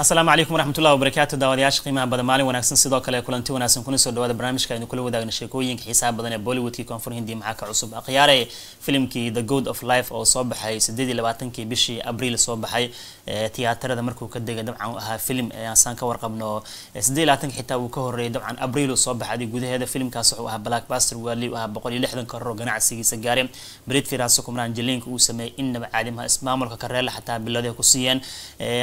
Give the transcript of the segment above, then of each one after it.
asalaamu calaykum waraxmatullahi wabarakaatu daawadayaasha qiimaha badan maalin wanaagsan sidoo kale kulanti wanaagsan kuna soo dhawaada barnaamijka aynu kula wadaagna sheekooyinka xiisaha badan ee bollywoodkii koonfur hindiya maxaa ka cusub akhyaare filimkii the good of life oo soo baxay siddeed iyo labaatankii bishii abriil soo baxay tiyaatarada markuu ka degay dabcan ahaa filim saan ka warqabno siddeed labaatanka xitaa uu ka horreeyay dabcan abriil soo baxay gudaheeda filimkaas wuxuu ahaa blackbuster waali u ahaa boqol iyo lixdan koror ganacsigiisa gaare brit firaasa kumraan jaliinka uu sameeyey innaba caadimaha ismaamulka kareela xataa biladaha ku siiyeen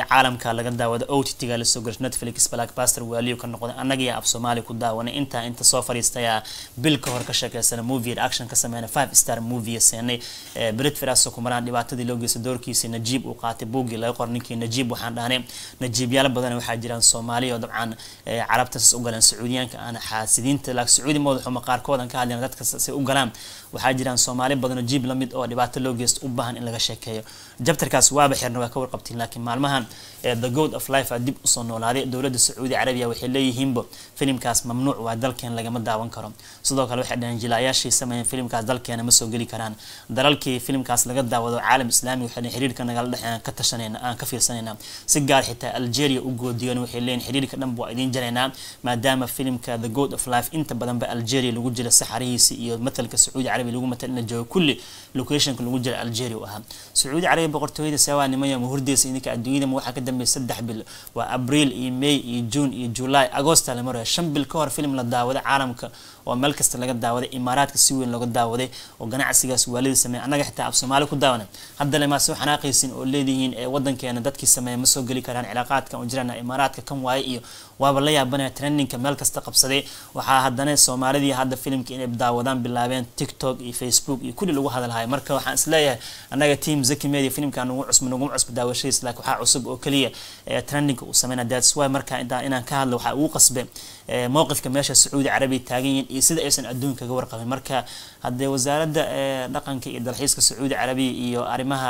caalamka laga daawado otitga lasoo gashay netflix blackbaster waaliyo ka noqday annagiiyo af soomaali ku daawanay intaa inta soo fadhiistaya bil ka hor ka sheekeysana movie reaction ka sameynay five star movie seenay eh, brit kumaraan dhibaatadii loo geystay doorkiisii najiib uu qaatay buuggii laga qor ninkii najiib waxaan dhahnay najiibyaal badan waxaa jiraan soomaaliya oo dabcan eh, carabtaas u galeen sacuudiyaanka aan xaasidiinta laakiin sacuudi madax qaarkood aan ka hadlayna dadka say u galaan waxaa jiraan soomaali badan najiib la oo dhibaato loo geysto u baahan in laga sheekeeyo jabtarkaas waaba xirna waa ka warqabtiin laakiin maalmahan eh, the good of life dib usoo noolaaday dowlada sacuudi carabiya waxay leeyihiinba filimkaas mamnuuc waa dalkeen lagama daawan karo sidoo kale waxay dhaheen jilaayaashii sameeyeen filimkaas dalkeena ma soo geli karaan dalalkii filimkaas laga daawado caalam islaamiga waxay dhaheen xiriirka nagala dhexeen ka tashanayna aan ka fiirsanayna si gaar xitaa algeria u goodiyeen waxay leeyihin xiriirka dhanba waa idiin jaraynaa maadaama filimka the god of life inta badanba algeria lagu jira saxarihiisi iyo matalka sacuudi carabiya lagu matal ina joogo kulli locationka lagu jira algeria u ahaa sacuudi carabiya boqortooyada saawaanimo iyo mahurdeesa idinka adduunyada waxaa ka dambeeya saddex bil bil waa abriil iyo may iyo june iyo julay agosta lamaraya shan bil ka hor filim la daawaday caalamka oo meel kasta laga daawaday imaaraadka si weyn looga daawaday oo ganacsigaas waalidii sameeya annaga xitaa af soomaali ku daawana haddale maa soo xanaaqaysin oo leedihiin ee waddankeena dadkii sameeya ma soo geli karaan cilaaqaadkan u jiraana imaaraadka kan waaye iyo waaba la yaabanaya trendinka meel kasta qabsaday waxaa haddana soomaalidii hadda filimka inay daawadaan bilaabeen tiktok iyo facebook iyo kulli lagu hadalhayo marka waxaan isleeyahay anaga team zaki media filimka nagu cusub naguma cusub daawashadiis laakiin waxaa cusub oo kaliya eh, trendinka uu sameyna that's why marka intaa inaan ka hadlo waxaa ugu qasbay eh, mowqifka meesha sacuudi carabiya taagan yihiin iyo sida aysan adduunka kaga warqabin marka haddee wasaaradda eh, dhaqanka iyo dalxiiska sacuudi carabiya iyo arrimaha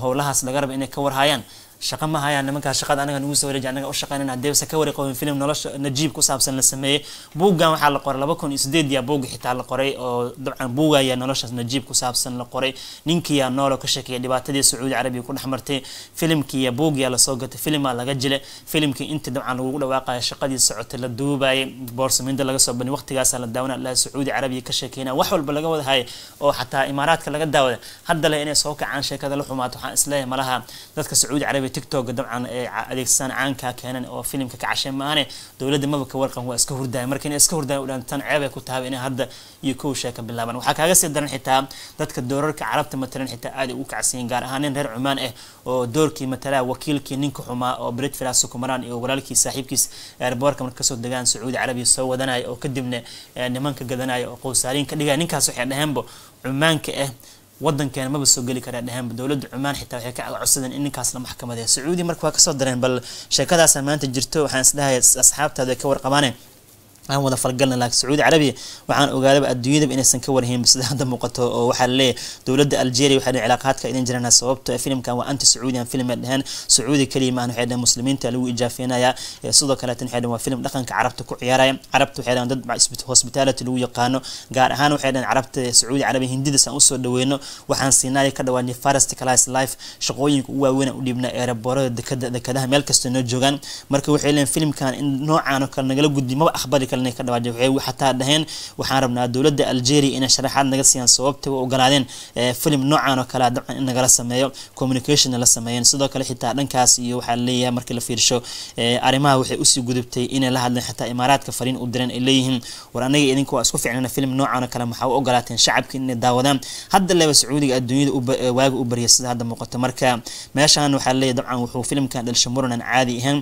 howlahaas laga raba inay ka warhayaan shaqa ma hayaan nimankaas shaqada anaga nagu soo wareeji anaga u shaqeynan haddee ka warqoobin film nolosha najiib ku saabsan la sameeyey buuggan waxaa la qoray laba kun iyo buugga xitaa la qoray oo dabcan buugaya noloshaas najiib ku saabsan la qoray ninkiyaa noolo ka sheekeeya dhibaatadii sacuudi carabiga ku dhex martay filimkiiya buugyaa lasoo gatay filimaa laga jilay filimkii inta dabcan lagugu dhawaaqaya shaqadii socotay la duubayay boorsaminda laga soo bani waqtigaasa la daawana laha sacuudi carabiga ka sheekeynaya wax walba laga wadahaya oo xataa imaaraadka laga daawada haddale inay soo kacaan sheekada la xumaato waxaan isleeyahay malaha dadka sacuudi carabiga tictokga dabcan ay adeegsadaan caankaa keenan oo filimka ka cashe maane dowladda maba ka warqan waa iska hurdaaya marka inay iska hurdaaya udhantaan ceeb ay ku tahay inay hadda iyo kow sheeka bilaabaan waxaa kaaga sii daran xitaa dadka doorarka carabta matalan xitaa aaday ugu kacsiyin gaar ahaan nin reer cumaan ah oo doorkii matalaa wakiilkii ninka xumaa oo britfila sukumaraan iyo walaalkii saaxiibkiis eerboorka marka kasoo degaan sacuudi carabiya soo wadanaya oo kadibna eh, nimanka gadanaya oo qowsaaliin ka dhigaya ninkaas waxay dhaheenba cumaanka ah wadankeena maba soo geli karaa dhaheenba dowladda cumaan xitaa waxay ka codsadeen in ninkaas la maxkamadaya sacuudi marka waa kasoo dareen bal sheekadaasa maanta jirto waxaan isdhahay asxaabtaada ay ka warqabaane aan wada faragalna laakiin sacuudi carabiya waxaan ogaadaba adduunyadaba inaysan ka warhayn bisida hadda muuqato oo waxaa laleeyahay dowladda algeria waxay dhehen cilaaqaadka idan jirana sababto ah filimkan waa anti sacuudian film ay dheheen sacuudi kaliya maahan waxay dhehen muslimiinta lagu ijaafeynayaa sidoo kaleetan waxay dhehen waa film dhaqanka carabta ku ciyaaraya carabta waxay dhehen dad hospitality lagu yaqaano gaar ahaan waxay dhehen carabta sacuudi carabiya hindidas aan usoo dhaweyno waxaan siinaaya ka dhawaanay forest class life shaqooyinka ugu waaweyn u dhiibnaa eeraboorada dekadaha meel kasta noo joogaan marka waxay leeyihin filimkan in noocaan oo kale nagala gudbi maba akhbari kale inay ka dhawaajeen waxay xataa dhaheen waxaan rabnaa dowladda algeria inay sharaxaad naga siiyaan sababtay way ogolaadeen eh, filim noocan oo kale dabcan in nagala sameeyo communicationna la sameeyeen sidoo kale xitaa dhankaas iyo waxaa laleeyahay markii la fiirsho eh, arrimaha waxay usii gudubtay inay la hadleen xataa imaaraadka fariin u direen ay leeyihiin war anaga idinka waa isku ficnana filim noocan oo kale maxaa u ogolaateen shacabkii inay daawadaan hadda leba sacuudiga adduunyada eh, waaga u barya sida hadda muuqato marka meeshaan waxaa laleeyahay dabcan wuxuu filimkan dhalsho muranan caadi ahayn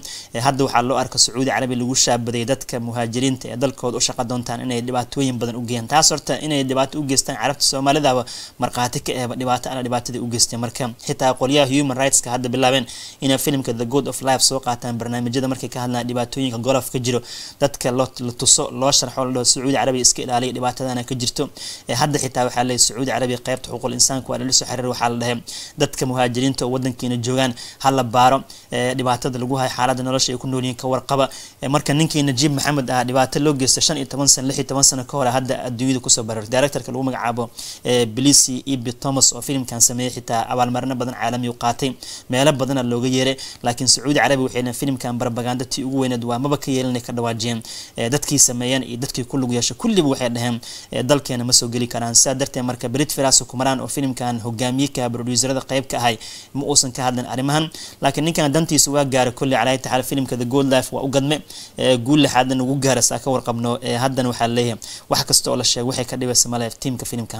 hadda waxaa loo arka sacuudi carabi lagu shaabaday dadka muhaajiriinta muwaadiniinta ee dalkooda u shaqa doontaan inay dhibaatooyin badan u geeyaan taas horta inay dhibaato u geystaan carabta soomaalidaba markhaati ka eeba dhibaato ana dhibaatadii u geystay marka xitaa qolyaha human rightska hadda bilaabeen inay filimka the good of life soo qaataan barnaamijyada markay ka hadlaan dhibaatooyinka golof ka jiro dadka la tuso loo sharxo la dhaho sacuudi carabiya iska ilaaliya dhibaatadana ka jirto hadda xitaa waxaa leeyahy sacuudi carabiya qaybta xuquuqul insaanka waa lala xiriir waxaa la dhahay dadka muhaajiriinta oo wadankiina joogaan ha la baaro dhibaatada lagu hayo xaaladda nolosha ay ku noolyihiin ka warqaba marka ninkii najiib maxamed ah dhibaato dhibaato loo geysta shan iyo toban sana lix iyo toban sano ka hore ah hadda adduunyada kusoo baraartay directorka lagu magacaabo eh, belici eb thomas oo filimkan sameeyey xitaa abaalmarino badan caalami u qaatay meelo badana looga yeeray laakiin sacuudi carabi waxay filimkan barbaganda tii ugu weyneed waa maba ka yeelan ka dhawaajiyeen eh, dadkii sameeyeen iyo dadkii ku lug yeesha kulliba waxay dhaheen eh, dalkeena ma soo geli karaan sidaa darteed marka berit firas kumaraan oo filimkan hogaamiye ka producerada ka ahay ma uusan ka hadlin arrimahan laakiin ninkan dantiisa waa gaaray kulli calaa taxaal filimka the good life waa u gadme guul lixaadna ugu gaara ka warqabno eh, haddana waxaa leeyahay wax kasta oo la sheego waxay ka dhibaysa male tiimka filimka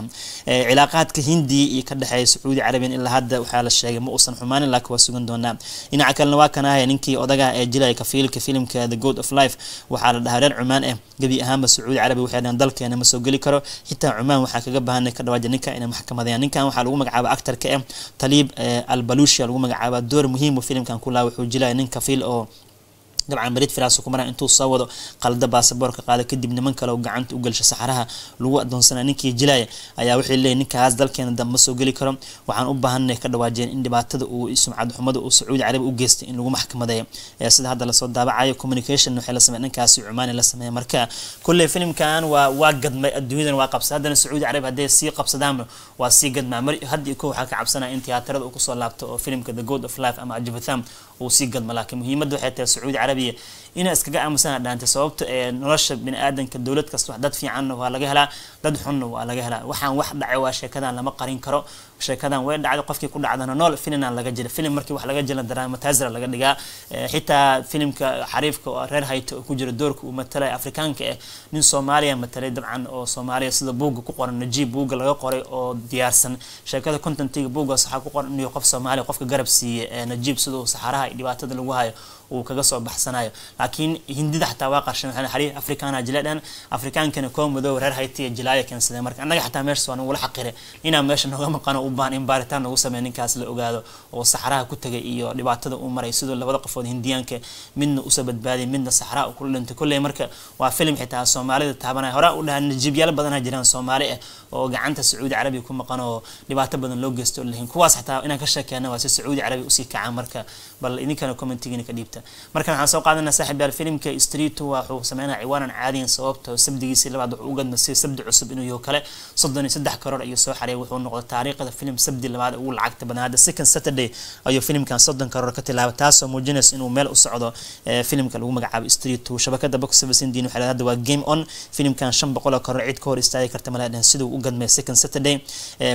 eh, cilaaqaadka hindiya iyo ka dhexeeya sacuudi carabiyan ilaa hadda waxaa la sheegay ma uusan xumaanin laakiin waa sugan doonaa dhinaca kalena waa kan ahaya ninkii odaga ah ee jilaya kafiilka filimka the good of life waxaa la dhahaa reer cumaan ah eh. gebi ahaanba sacuudi carabiya waxay dhahan dalkeena ma soo geli karo xitaa cumaan waxaa kaga baahanay ka dhawaaja ninka inay maxkamadayaan ninkan waxaa lagu magacaaba actarka ah taliib albalushia lagu magacaaba door muhiim ah filimkan kulaa wuxuu jilaya nin kafiil oo dabcan marid firaas kumara intuu soo wado qalada baasaboorka qaada kadib niman kale gacanta u saxaraha lagu adoonsanaa ninkii jilaya ayaa waxay leeyihin ninkaas dalkeena dambe soo geli karo waxaan u baahanay ka dhawaajeen in dhibaatada uu sumcad xumada uu sacuudi carabi u geystay in lagu maxkamadeeyo sida hadda lasoo daabacayo communication waxay la sameey ninkaasi cumaani la sameeya marka kulley filimkan waa waa gadmay adduunyadan waa qabsa haddana sacuudi carabi hadday sii qabsadaanba waa sii gadmaa mar hadda iko waxaa ka cabsanaya in tiyaatarada uu kusoo laabto oo filimka the god of life ama ajibatham uu sii gadma laakiin muhiimadda waxay tahay sacuudi carabi caadiya inaa iskaga aamusana dhaanta sababto ee eh, nolosha biniaadanka dowlad kasta wax dad fiicanna waa laga helaa dad xunna waa laga helaa waxaan wax dhacay waa sheekadan lama qarin karo sheekadan way dhacday qofkii ku dhacdana nool filinaan laga jira filim markii wax laga jira drama laga dhigaa eh, xitaa filimka xariifka oo reer hayta oo ku jira doorka uu matalay afrikaanka ah nin soomaaliya matalay dabcan oo soomaaliya sida buugga ku qoran najiib buugga laga qoray oo diyaarsan sheekada contentiga buuggaas waxaa ku qoran inuu qof soomaaliya qofka garab siiye eh, najiib siduu saxaraha iyo dhibaatada lagu hayo uu kaga soo baxsanayo laakiin hindida xataa waa qarshan waxaan xariif afrikaana ah jiladhan afrikaankana koo madow reer hayta iyo jilaaya keensadeen marka annaga xataa meeshaas waa nagula xaqire inaan meesha nooga maqano u baahan in baaritaan lagu sameeyo ninkaas la ogaado oo saxraha ku tagay iyo dhibaatada uu maray sidoo labada qofood hindiyaanka midna usa badbaadiy midna saxraa u kula dhintay kolley marka waa filim xitaa soomaalida taabanaya horaa u dhahaa najibyaalo badanaa jiraan soomaali ah oo gacanta sacuudi carabiya ku maqan oo dhibaato badan loo geysto lahin kuwaas xataa inaan ka sheekeena waa si sacuudi carabiya usii kacaan marka bal idinkana commentigiina ka dhiibta markan waxaan soo qaadanaa saaxib filimka street waxuu sameynaya ciwaanan caadiyan sababta sabdigiisii labaad wuxuu u gadma sabdi cusub inuu yaho kale soddon iyo saddex karoor ayuu soo xareeyay wuxuu noqday taariikhda filim sabdi labaad ugu lacagta badnaa hadda second saturday ayuu filimkan soddon karoor ka tilaabay taasoo muujinaysa inuu meel u socdo filimka lagu magacaabo street two shabakada box office indian waxay hadda waa game on filimkan shan boqol oo karoor cid ka hor istaagi karta malaadhan siduu u gadmay second saturday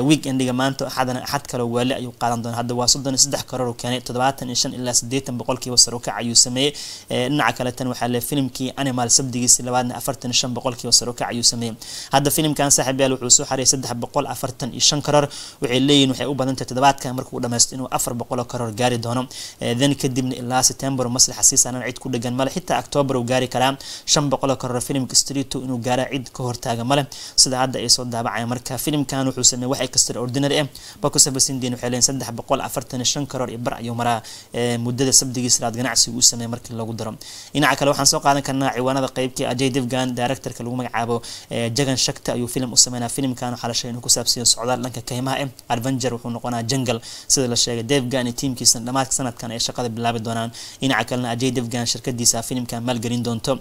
weekendiga maanta axadana axad kaloo waali ayuu qaadan doona hadda waa soddon saddex karoor keenay toddobaatan iyo shan ilaa siddeetan boqolkiiba sarukac ayuu sameeyey dhinaca kale waxaa le filimkii animal sabdigiisi labaadna afartan iyo shan boqolkiiba sarukac ayuu sameeyey hadda filimkan saaxiib wuxuu soo xariyay saddex boqol afartan iyo shan karoor wixii waxay leeyihin waxay u badantay toddobaadkan markuu dhamaysto inuu afar boqoloo karoor gaari doono dan eh, kadibna ilaa september maslaxa sii cid ku dhegan male xitaa octoobar uu gaari karaa shan boqoloo karoor filimka streeto inuu gaaraa cid ka hortaaga male sida hadda ay soo daabacaya marka filimkan wuxuu sameeyey wax extra ordinary ah waxay leeyihin saddex boqol afartan shan karoor iyo bar ayuu maraa eh, muddada sabdigii salaad ganacsiga uu sameeyay markii lagu daro dhinaca kale waxaan soo qaadan karnaa ciwaanada qeybkii ajay devgan directorka lagu magacaabo eh, jagan shakta ayuu filim u sameynaa filimkan waxaa la sheegay inuu ku saabsan socdaal dhanka kaymaha ah arvenger wuxuu noqonaa jungle sida la sheegay devgan iyo tiimkiisa dhamaadka sanadkan ay shaqada bilaabi doonaan dhinaca kalena ajay devgan shirkadiisa filimka maalgelin doonto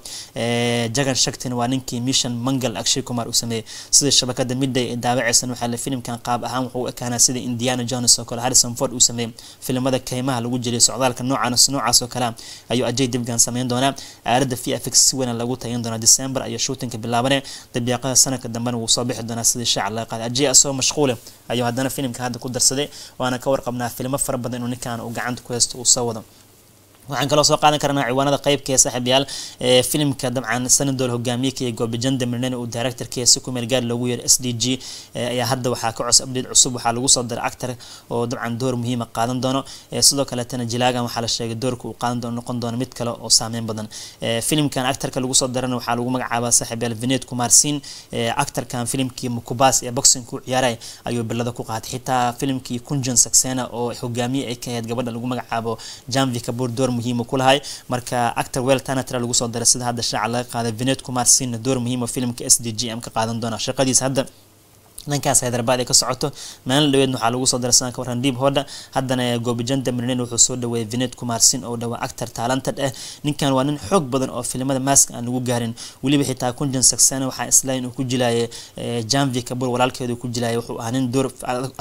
jagan shaktin waa ninkii mission mangal akshay kumar uu sameeyey sida shabakada midday ay daawacaysan waxaa la filimkan qaab ahaan wuxuu u ekaanaa sida indiana jones oo kale harrison ford uu sameeyey filimada kaymaha lagu jiriyo socdaalka noocaans noocaas oo kale ayuu ajay devgan sameyn doonaa aalada v f x si weyna lagu tagan doonaa december ayaa shootinka bilaabane dabyaqada sanadka dambena wuu soo bixi doonaa sidii shaaca laga qaaday ajay asoo mashquule eh, ayuu haddana isagana filimka hadda ku darsaday waana ka warqabnaa filimo fara badan inuu ninkan uu gacanta ku heysto uu soo wado waxaan kaloo soo qaadan karanaa ciwaanada qeybka ee saaxiibayaal ee filimka dabcan sanadool hogaamiyeka iyo goobijanda mirnani uu directorkeesi ku meelgaari loogu yeero s d g ayaa hadda waxaa ka cos abdeed cusub waxaa lagu soo diray actor oo dabcan door muhiima ah qaadan doono sidoo kaleetana jilaagan waxaa la sheegay doorka uu qaadan doono noqon doono mid kale oo saameyn badan filimkan actarka lagu soo dirana waxaa lagu magacaabaa saaxiibayaal vinet kumarsin actarkan filimkii mukubas ee boxingku ciyaaray ayuu billada ku qaatay xitaa filimkii kunjan saxena oo hogaamiye ay ka ahayd gabadha lagu magacaabo janvi kabur door muhiima ku lahay marka actor wel tanatra lagu soo daray sida hadda shaaca laga qaaday vinet kumar sinna door muhiima ah filimka s d g m ka qaadan doona shaqadiis hadda dhankaas haydarabad ee ka socoto maalin dhaweedna waxaa lagu soo darsan ka waran diib hoodha haddana eh, goobijanda mirnen wuxuu soo dhaweeyay vinet kumaarsin oo dhawaa actar taalantad ah eh. ninkan waa nin xoog badan oo filimada maaska aan lagu gaarin weliba xitaa kunjan saxsana waxaa islaa inuu ku jilaayay eh, janvi kabul walaalkeedu ku jilaayay wuxuu ahaa nin door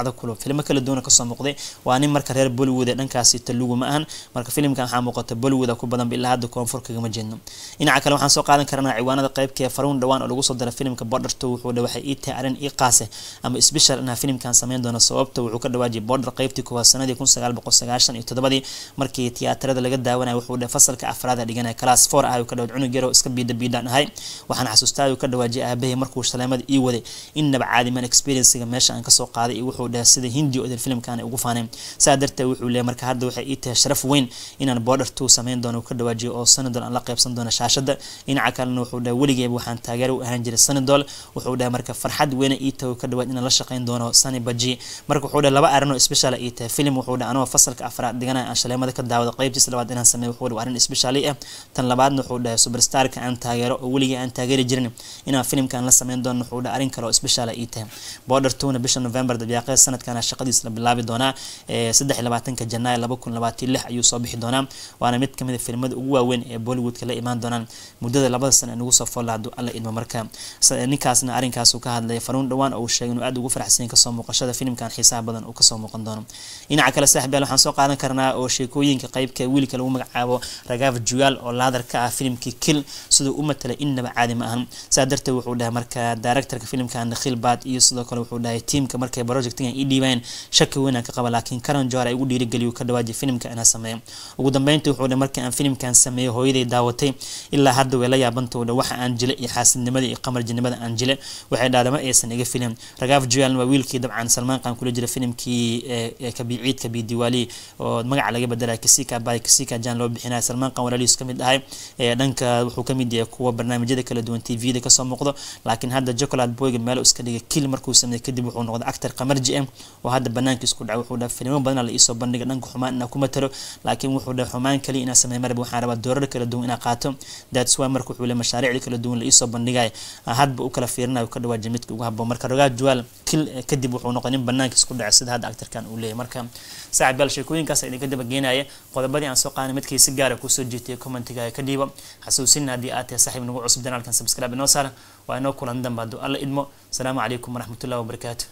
adag kulo filimo kala duwana kasoo muuqday waa nin marka reer bollywood ee dhankaasi talugu ma ahan marka filimkan waxaa muuqata bollywood ku badanba ilaa hadda koonfur kagama jeedno dhinaca kale waxaan soo qaadan karanaa ciwaanada qeybka faruun dhawaan oo lagu soo dara filimka bodarto wuxuu dhawaxay ii taay arrin ii qaase ama sbeshal inaa filimkan sameyn doono sababta wuxuu ka dhawaajiyay border qeybtii koowaad sanadii kun sagaal boqol sagaashan iyo toddobadii markii tiyaatarada laga daawanaya wuxuu dhe fasalka afraada dhiganaya class four ah ka dhawaaj cunug yaroo iska biidha biidhaan ahay waxaan xasuustaa uu ka dhawaajiyay aabahey markuu shaleemada ii waday in nabcaadiman experiencega meesha aan kasoo qaaday iyo wuxuu dheh sida hindi oo filimkaana ugu faaneen saa darteed wuxuu leeya marka hadda waxay ii tahay sharaf weyn inaan border two sameyn doono ka dhawaajiyo oo sanadol aan la qeybsan doono shaashada dhinaca kalena wuxuu dheh weligeeba waxaan taageero u ahaan jiray sanadol wuxuu dheh marka farxad weyna ii tahay ka inaan la shaqeyn doono sani baji marka wuxuu dhe laba arinoo special ay tahay film wuxuu dhe anoo fasalka afraad dhigana aan shaleemada ka daawado qeybtiisa labaad inaan sameey wuxuu dhe arrin speciali ah tan labaadna wuxuu dhahay superstarka aan taageero oo weligii aan taageeri jirin inaan filimkaan la sameyn doono wuxuu dhe arrin kale oo special ay tahay border tuna bisha november dabyaaqeed sanadkan shaqadiis la bilaabi doonaa saddex labaatanka janaayo laba kun labaatan lix ayuu soo bixi doonaa waana mid kamid a ah filimada ugu waaweyn ee bollywoodka la imaan doonaan muddada labada sana ee nagu soo foolaado alla idmo marka ninkaasna arrinkaasuu ka hadlay fanuun dhawaan oo sheegay inuu aad ugu faraxsan kasoo muuqashada filimkan xiisaha badan uu kasoo muuqan doono dhinaca kale saaxiibayaal waxaan soo qaadan karnaa oo sheekooyinka qaybka wiilka lagu magacaabo ragava juyaal oo laadar ah filimkii kil siduu u matalay innaba caadi ma ahan saa darteed wuxuu dhahay markaa directorka filimkan nakhil baad iyo sidoo kale wuxuu dhahay tiimka markay projectingan ii dhiibeen shaki weynaan ka qaba laakiin karan joar ay ugu dhiirigeliyo ka dhawaajiya filimka inaa sameeyo ugu dambeyntii wuxuu dhahay markii aan filimkan sameeyo hooyaday daawatay ilaa hadda way la yaabantowdha waxa aan jilay iyo xaasidnimadii iyo qamar aan jilay waxay dhaadama aysan iga filin ragaaf jual waa wiilkii dabcan salmaan qaan kula jira filimkii eh, eh, kabiciidka bidiwaali oo magaca laga bedelay kasika by kasika jan loo bixinaya salmaan qaan walaalihiis kamid ahay eh, dhanka wuxuu kamid yahay kuwa barnaamijyada kala duwan tvda kasoo muuqdo laakiin hadda jocolad boyga meel iska dhigay kil markuu sameeyey kadib wuxuu noqday actor kamarji ah oo hadda banaanka isku dhaca wuxuu dhaha filimo badan la iisoo bandhiga dhanka xumaan inaa kuma talo laakiin wuxuu dhaha xumaan kaliya inaa sameeya marba waxaan rabaa doorar kala duwan inaa qaato that's why marka wuxuu le mashaariicda kala duwan la iisoo bandhigaya ah, hadba u kala fiirinayo ka dhawaa jimidka ugu haboon marka gradual kil eh, kadib wuxuu noqday nin banaanka isku dhaca sida hadda actarkan uu leeyahy marka saaxiib yaal sheekooyinkaas idinka daba dabageynaya qodobadii aan soo qaanay midkii si gaara ah kusoo jeetay commentigaga ka dhiibo xasuusina haddii aad tahay saaxiib nagu cusub danaalkan subscribe inoo saara waa inoo kulan danba alla idmo asalaamu calaykum waraxmatullahi wabarakaatu